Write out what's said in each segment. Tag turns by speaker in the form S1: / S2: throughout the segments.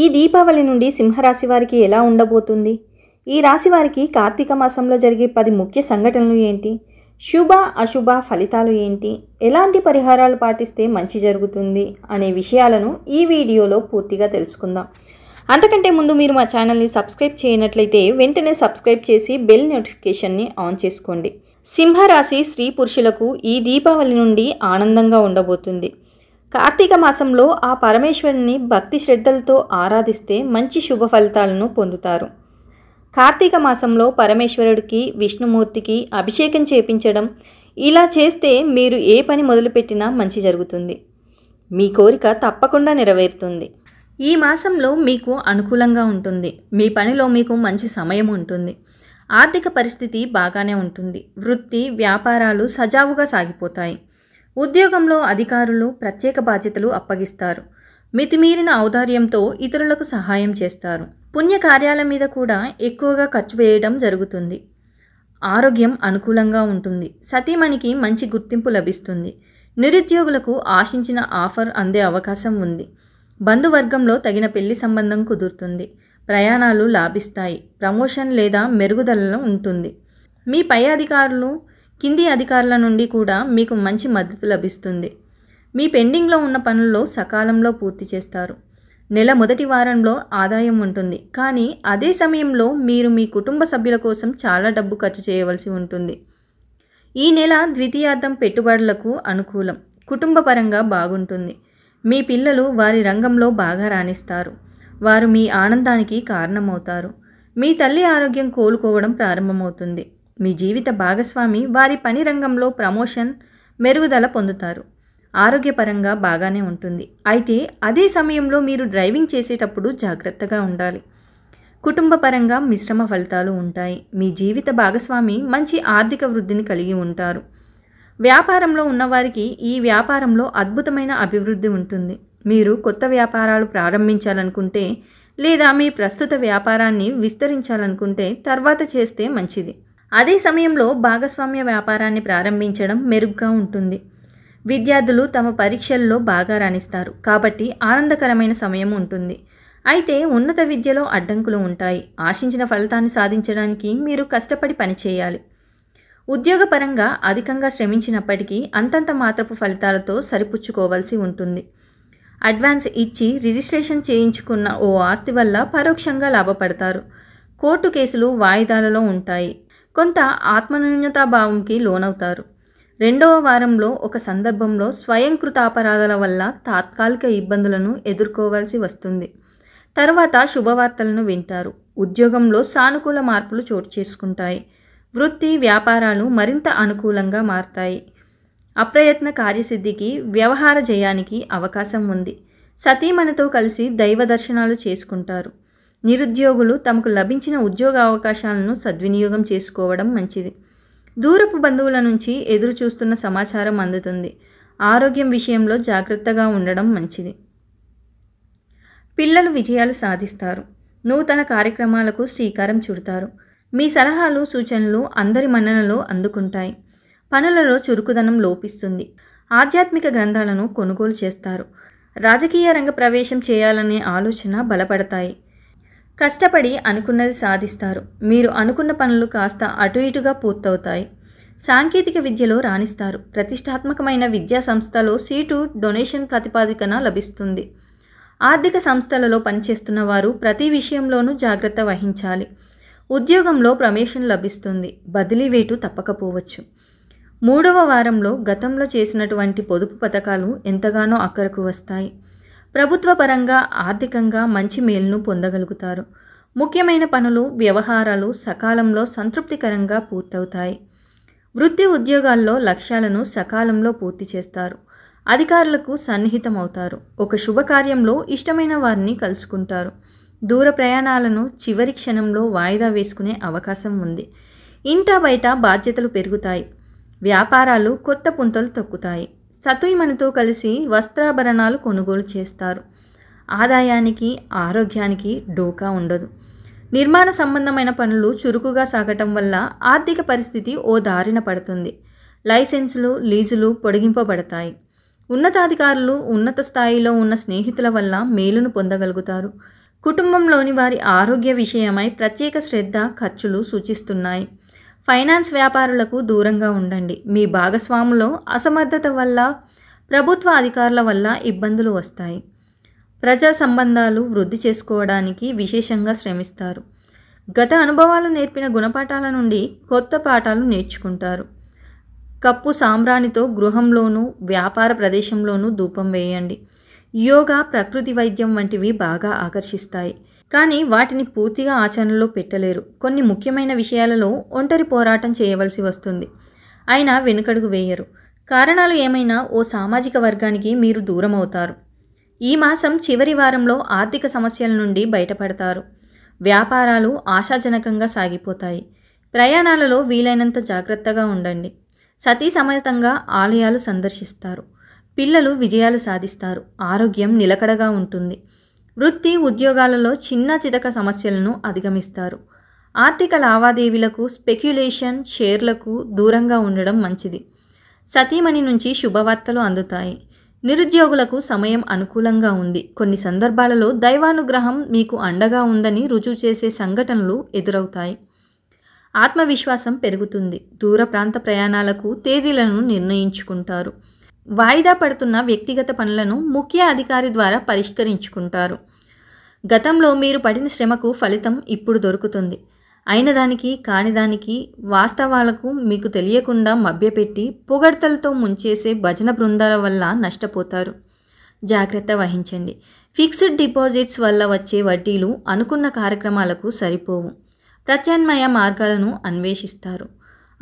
S1: ఈ దీపావళి నుండి సింహరాశి వారికి ఎలా ఉండబోతుంది ఈ రాశి వారికి కార్తీక మాసంలో జరిగే పది ముఖ్య సంఘటనలు ఏంటి శుభ అశుభ ఫలితాలు ఏంటి ఎలాంటి పరిహారాలు పాటిస్తే మంచి జరుగుతుంది అనే విషయాలను ఈ వీడియోలో పూర్తిగా తెలుసుకుందాం అంతకంటే ముందు మీరు మా ఛానల్ని సబ్స్క్రైబ్ చేయనట్లయితే వెంటనే సబ్స్క్రైబ్ చేసి బెల్ నోటిఫికేషన్ని ఆన్ చేసుకోండి సింహరాశి స్త్రీ పురుషులకు ఈ దీపావళి నుండి ఆనందంగా ఉండబోతుంది కార్తీక మాసంలో ఆ పరమేశ్వరుని భక్తి శ్రద్ధలతో ఆరాధిస్తే మంచి శుభ ఫలితాలను పొందుతారు కార్తీక మాసంలో పరమేశ్వరుడికి విష్ణుమూర్తికి అభిషేకం చేపించడం ఇలా చేస్తే మీరు ఏ పని మొదలుపెట్టినా మంచి జరుగుతుంది మీ కోరిక తప్పకుండా నెరవేరుతుంది ఈ మాసంలో మీకు అనుకూలంగా ఉంటుంది మీ పనిలో మీకు మంచి సమయం ఉంటుంది ఆర్థిక పరిస్థితి బాగానే ఉంటుంది వృత్తి వ్యాపారాలు సజావుగా సాగిపోతాయి ఉద్యోగంలో అధికారులు ప్రత్యేక బాధ్యతలు అప్పగిస్తారు మితిమీరిన ఔదార్యంతో ఇతరులకు సహాయం చేస్తారు పుణ్య కార్యాల మీద కూడా ఎక్కువగా ఖర్చు వేయడం జరుగుతుంది ఆరోగ్యం అనుకూలంగా ఉంటుంది సతీమణికి మంచి గుర్తింపు లభిస్తుంది నిరుద్యోగులకు ఆశించిన ఆఫర్ అందే అవకాశం ఉంది బంధువర్గంలో తగిన పెళ్లి సంబంధం కుదురుతుంది ప్రయాణాలు లాభిస్తాయి ప్రమోషన్ లేదా మెరుగుదలలో ఉంటుంది మీ పై అధికారులు కింది అధికారుల నుండి కూడా మీకు మంచి మద్దతు లభిస్తుంది మీ పెండింగ్లో ఉన్న పనుల్లో సకాలంలో పూర్తి చేస్తారు నెల మొదటి వారంలో ఆదాయం ఉంటుంది కానీ అదే సమయంలో మీరు మీ కుటుంబ సభ్యుల కోసం చాలా డబ్బు ఖర్చు చేయవలసి ఉంటుంది ఈ నెల ద్వితీయార్థం పెట్టుబడులకు అనుకూలం కుటుంబ పరంగా బాగుంటుంది మీ పిల్లలు వారి రంగంలో బాగా రాణిస్తారు వారు మీ ఆనందానికి కారణమవుతారు మీ తల్లి ఆరోగ్యం కోలుకోవడం ప్రారంభమవుతుంది మీ జీవిత భాగస్వామి వారి పని రంగంలో ప్రమోషన్ మెరుగుదల పొందుతారు ఆరోగ్యపరంగా బాగానే ఉంటుంది అయితే అదే సమయంలో మీరు డ్రైవింగ్ చేసేటప్పుడు జాగ్రత్తగా ఉండాలి కుటుంబపరంగా మిశ్రమ ఫలితాలు ఉంటాయి మీ జీవిత భాగస్వామి మంచి ఆర్థిక వృద్ధిని కలిగి ఉంటారు వ్యాపారంలో ఉన్నవారికి ఈ వ్యాపారంలో అద్భుతమైన అభివృద్ధి ఉంటుంది మీరు కొత్త వ్యాపారాలు ప్రారంభించాలనుకుంటే లేదా మీ ప్రస్తుత వ్యాపారాన్ని విస్తరించాలనుకుంటే తర్వాత చేస్తే మంచిది అదే సమయంలో భాగస్వామ్య వ్యాపారాన్ని ప్రారంభించడం మెరుగ్గా ఉంటుంది విద్యార్థులు తమ పరీక్షల్లో బాగా రాణిస్తారు కాబట్టి ఆనందకరమైన సమయం ఉంటుంది అయితే ఉన్నత విద్యలో అడ్డంకులు ఉంటాయి ఆశించిన ఫలితాన్ని సాధించడానికి మీరు కష్టపడి పనిచేయాలి ఉద్యోగపరంగా అధికంగా శ్రమించినప్పటికీ అంతంత మాత్రపు ఫలితాలతో సరిపుచ్చుకోవాల్సి ఉంటుంది అడ్వాన్స్ ఇచ్చి రిజిస్ట్రేషన్ చేయించుకున్న ఓ ఆస్తి వల్ల పరోక్షంగా లాభపడతారు కోర్టు కేసులు వాయిదాలలో ఉంటాయి కొంత ఆత్మన్యూన్యతాభావంకి లోనవుతారు రెండవ వారంలో ఒక సందర్భంలో స్వయంకృత అపరాధాల వల్ల తాత్కాలిక ఇబ్బందులను ఎదుర్కోవాల్సి వస్తుంది తర్వాత శుభవార్తలను వింటారు ఉద్యోగంలో సానుకూల మార్పులు చోటు చేసుకుంటాయి వృత్తి వ్యాపారాలు మరింత అనుకూలంగా మారతాయి అప్రయత్న కార్యసిద్ధికి వ్యవహార జయానికి అవకాశం ఉంది సతీమణితో కలిసి దైవ దర్శనాలు చేసుకుంటారు నిరుద్యోగులు తమకు లభించిన ఉద్యోగ అవకాశాలను సద్వినియోగం చేసుకోవడం మంచిది దూరపు బంధువుల నుంచి ఎదురు చూస్తున్న సమాచారం అందుతుంది ఆరోగ్యం విషయంలో జాగ్రత్తగా ఉండడం మంచిది పిల్లలు విజయాలు సాధిస్తారు నూతన కార్యక్రమాలకు శ్రీకారం చుడతారు మీ సలహాలు సూచనలు అందరి మన్ననలో అందుకుంటాయి పనులలో చురుకుదనం లోపిస్తుంది ఆధ్యాత్మిక గ్రంథాలను కొనుగోలు చేస్తారు రాజకీయ రంగ ప్రవేశం చేయాలనే ఆలోచన బలపడతాయి కష్టపడి అనుకున్నది సాధిస్తారు మీరు అనుకున్న పనులు కాస్త అటు ఇటుగా పూర్తవుతాయి సాంకేతిక విద్యలో రాణిస్తారు ప్రతిష్టాత్మకమైన విద్యా సంస్థలో సీటు డొనేషన్ ప్రతిపాదికన లభిస్తుంది ఆర్థిక సంస్థలలో పనిచేస్తున్న వారు ప్రతి విషయంలోనూ జాగ్రత్త వహించాలి ఉద్యోగంలో ప్రమేషన్ లభిస్తుంది బదిలీ వేటు తప్పకపోవచ్చు మూడవ వారంలో గతంలో చేసినటువంటి పొదుపు పథకాలు ఎంతగానో అక్కరకు వస్తాయి ప్రభుత్వ పరంగా ఆర్థికంగా మంచి మేలును పొందగలుగుతారు ముఖ్యమైన పనులు వ్యవహారాలు సకాలంలో సంతృప్తికరంగా పూర్తవుతాయి వృత్తి ఉద్యోగాల్లో లక్ష్యాలను సకాలంలో పూర్తి చేస్తారు అధికారులకు సన్నిహితమవుతారు ఒక శుభకార్యంలో ఇష్టమైన వారిని కలుసుకుంటారు దూర ప్రయాణాలను చివరి క్షణంలో వాయిదా వేసుకునే అవకాశం ఉంది ఇంటా బయట బాధ్యతలు పెరుగుతాయి వ్యాపారాలు కొత్త పుంతలు తొక్కుతాయి సతుయిమణితో కలిసి వస్త్రాభరణాలు కొనుగోలు చేస్తారు ఆదాయానికి ఆరోగ్యానికి డోకా ఉండదు నిర్మాణ సంబంధమైన పనులు చురుకుగా సాగటం వల్ల ఆర్థిక పరిస్థితి ఓ దారిన పడుతుంది లైసెన్సులు లీజులు పొడిగింపబడతాయి ఉన్నతాధికారులు ఉన్నత స్థాయిలో ఉన్న స్నేహితుల వల్ల మేలును పొందగలుగుతారు కుటుంబంలోని వారి ఆరోగ్య విషయమై ప్రత్యేక శ్రద్ధ ఖర్చులు సూచిస్తున్నాయి ఫైనాన్స్ వ్యాపారులకు దూరంగా ఉండండి మీ భాగస్వాములో అసమర్థత వల్ల ప్రభుత్వ అధికారుల వల్ల ఇబ్బందులు వస్తాయి ప్రజా సంబంధాలు వృద్ధి చేసుకోవడానికి విశేషంగా శ్రమిస్తారు గత అనుభవాలు నేర్పిన గుణపాఠాల నుండి కొత్త పాఠాలు నేర్చుకుంటారు కప్పు సాంబ్రాణితో గృహంలోనూ వ్యాపార ప్రదేశంలోనూ ధూపం వేయండి యోగా ప్రకృతి వైద్యం వంటివి బాగా ఆకర్షిస్తాయి కానీ వాటిని పూర్తిగా ఆచరణలో పెట్టలేరు కొన్ని ముఖ్యమైన విషయాలలో ఒంటరి పోరాటం చేయవలసి వస్తుంది అయినా వెనుకడుగు వేయరు కారణాలు ఏమైనా ఓ సామాజిక వర్గానికి మీరు దూరం అవుతారు ఈ మాసం చివరి వారంలో ఆర్థిక సమస్యల నుండి బయటపడతారు వ్యాపారాలు ఆశాజనకంగా సాగిపోతాయి ప్రయాణాలలో వీలైనంత జాగ్రత్తగా ఉండండి సతీ సమేతంగా ఆలయాలు సందర్శిస్తారు పిల్లలు విజయాలు సాధిస్తారు ఆరోగ్యం నిలకడగా ఉంటుంది వృత్తి ఉద్యోగాలలో చిన్న చితక సమస్యలను అధిగమిస్తారు ఆర్థిక లావాదేవీలకు స్పెక్యులేషన్ షేర్లకు దూరంగా ఉండడం మంచిది సతీమణి నుంచి శుభవార్తలు అందుతాయి నిరుద్యోగులకు సమయం అనుకూలంగా ఉంది కొన్ని సందర్భాలలో దైవానుగ్రహం మీకు అండగా ఉందని రుజువు చేసే సంఘటనలు ఎదురవుతాయి ఆత్మవిశ్వాసం పెరుగుతుంది దూర ప్రాంత ప్రయాణాలకు తేదీలను నిర్ణయించుకుంటారు వాయిదా పడుతున్న వ్యక్తిగత పనులను ముఖ్య అధికారి ద్వారా పరిష్కరించుకుంటారు గతంలో మీరు పడిన శ్రమకు ఫలితం ఇప్పుడు దొరుకుతుంది అయిన దానికి కానిదానికి వాస్తవాలకు మీకు తెలియకుండా మభ్యపెట్టి పొగడ్తలతో ముంచేసే భజన బృందాల వల్ల నష్టపోతారు జాగ్రత్త వహించండి ఫిక్స్డ్ డిపాజిట్స్ వల్ల వచ్చే వడ్డీలు అనుకున్న కార్యక్రమాలకు సరిపోవు ప్రత్యామ్నాయ మార్గాలను అన్వేషిస్తారు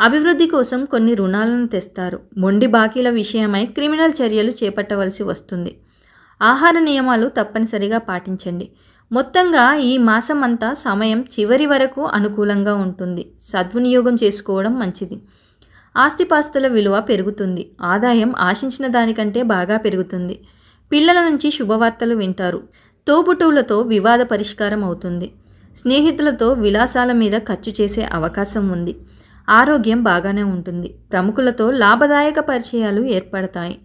S1: అభివృద్ధి కోసం కొన్ని రుణాలను తెస్తారు మొండి బాకీల విషయమై క్రిమినల్ చర్యలు చేపట్టవలసి వస్తుంది ఆహార నియమాలు తప్పనిసరిగా పాటించండి మొత్తంగా ఈ మాసం అంతా సమయం చివరి వరకు అనుకూలంగా ఉంటుంది సద్వినియోగం చేసుకోవడం మంచిది ఆస్తిపాస్తుల విలువ పెరుగుతుంది ఆదాయం ఆశించిన దానికంటే బాగా పెరుగుతుంది పిల్లల నుంచి శుభవార్తలు వింటారు తోబుటువులతో వివాద పరిష్కారం అవుతుంది స్నేహితులతో విలాసాల మీద ఖర్చు చేసే అవకాశం ఉంది ఆరోగ్యం బాగానే ఉంటుంది ప్రముఖులతో లాభదాయక పరిచయాలు ఏర్పడతాయి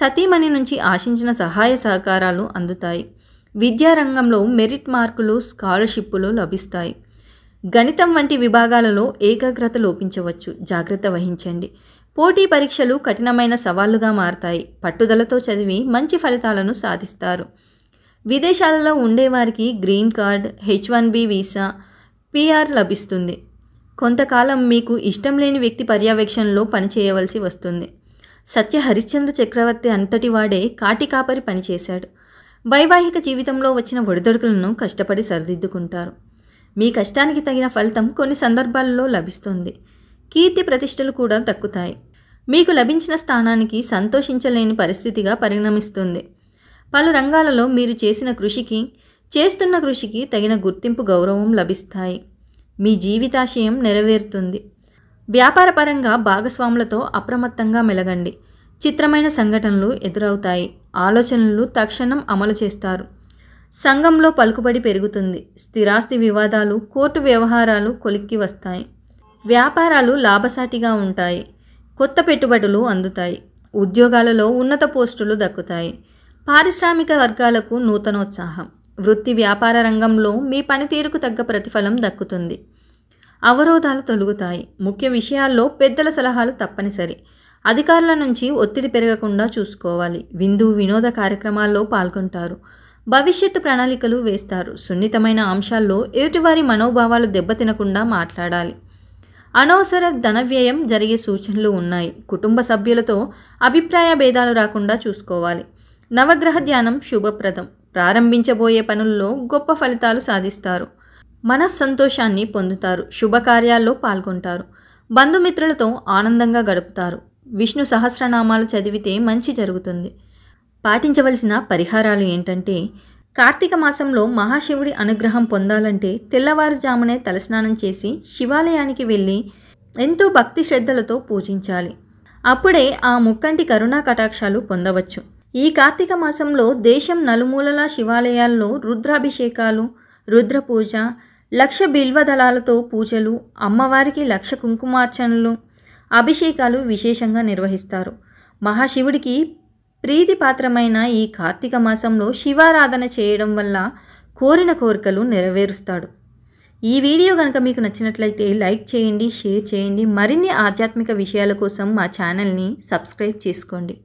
S1: సతీమణి నుంచి ఆశించిన సహాయ సహకారాలు అందుతాయి విద్యారంగంలో మెరిట్ మార్కులు స్కాలర్షిప్పులు లభిస్తాయి గణితం వంటి విభాగాలలో ఏకాగ్రత లోపించవచ్చు జాగ్రత్త వహించండి పోటీ పరీక్షలు కఠినమైన సవాళ్లుగా మారతాయి పట్టుదలతో చదివి మంచి ఫలితాలను సాధిస్తారు విదేశాలలో ఉండేవారికి green card H one B visa PR లభిస్తుంది కొంతకాలం మీకు ఇష్టం లేని వ్యక్తి పర్యవేక్షణలో పనిచేయవలసి వస్తుంది సత్య హరిశ్చంద్ర చక్రవర్తి అంతటి వాడే కాటి కాపరి పనిచేశాడు వైవాహిక జీవితంలో వచ్చిన ఒడిదొడుకులను కష్టపడి సరిదిద్దుకుంటారు మీ కష్టానికి తగిన ఫలితం కొన్ని సందర్భాల్లో లభిస్తుంది కీర్తి ప్రతిష్టలు కూడా తక్కుతాయి మీకు లభించిన స్థానానికి సంతోషించలేని పరిస్థితిగా పరిణమిస్తుంది పలు రంగాలలో మీరు చేసిన కృషికి చేస్తున్న కృషికి తగిన గుర్తింపు గౌరవం లభిస్తాయి మీ జీవితాశయం నెరవేరుతుంది వ్యాపారపరంగా భాగస్వాములతో అప్రమత్తంగా మెలగండి చిత్రమైన సంఘటనలు ఎదురవుతాయి ఆలోచనలు తక్షణం అమలు చేస్తారు సంఘంలో పలుకుబడి పెరుగుతుంది స్థిరాస్తి వివాదాలు కోర్టు వ్యవహారాలు కొలిక్కి వస్తాయి వ్యాపారాలు లాభసాటిగా ఉంటాయి కొత్త పెట్టుబడులు అందుతాయి ఉద్యోగాలలో ఉన్నత పోస్టులు దక్కుతాయి పారిశ్రామిక వర్గాలకు నూతనోత్సాహం వృత్తి వ్యాపార రంగంలో మీ పనితీరుకు తగ్గ ప్రతిఫలం దక్కుతుంది అవరోధాలు తొలుగుతాయి ముఖ్య విషయాల్లో పెద్దల సలహాలు తప్పనిసరి అధికారుల నుంచి ఒత్తిడి పెరగకుండా చూసుకోవాలి విందు వినోద కార్యక్రమాల్లో పాల్గొంటారు భవిష్యత్తు ప్రణాళికలు వేస్తారు సున్నితమైన అంశాల్లో ఎదుటివారి మనోభావాలు దెబ్బతినకుండా మాట్లాడాలి అనవసర ధన వ్యయం జరిగే సూచనలు ఉన్నాయి కుటుంబ సభ్యులతో అభిప్రాయ భేదాలు రాకుండా చూసుకోవాలి నవగ్రహ ధ్యానం శుభప్రదం ప్రారంభించబోయే పనుల్లో గొప్ప ఫలితాలు సాధిస్తారు మనస్సంతోషాన్ని పొందుతారు శుభకార్యాల్లో పాల్గొంటారు బంధుమిత్రులతో ఆనందంగా గడుపుతారు విష్ణు సహస్రనామాలు చదివితే మంచి జరుగుతుంది పాటించవలసిన పరిహారాలు ఏంటంటే కార్తీక మాసంలో మహాశివుడి అనుగ్రహం పొందాలంటే తెల్లవారుజామునే తలస్నానం చేసి శివాలయానికి వెళ్ళి ఎంతో భక్తి శ్రద్ధలతో పూజించాలి అప్పుడే ఆ ముక్కంటి కరుణా కటాక్షాలు పొందవచ్చు ఈ కార్తీక మాసంలో దేశం నలుమూలల శివాలయాల్లో రుద్రాభిషేకాలు రుద్రపూజ లక్ష బిల్వదళాలతో పూజలు అమ్మవారికి లక్ష కుంకుమార్చనలు అభిషేకాలు విశేషంగా నిర్వహిస్తారు మహాశివుడికి ప్రీతిపాత్రమైన ఈ కార్తీక మాసంలో శివారాధన చేయడం వల్ల కోరిన కోరికలు నెరవేరుస్తాడు ఈ వీడియో కనుక మీకు నచ్చినట్లయితే లైక్ చేయండి షేర్ చేయండి మరిన్ని ఆధ్యాత్మిక విషయాల కోసం మా ఛానల్ని సబ్స్క్రైబ్ చేసుకోండి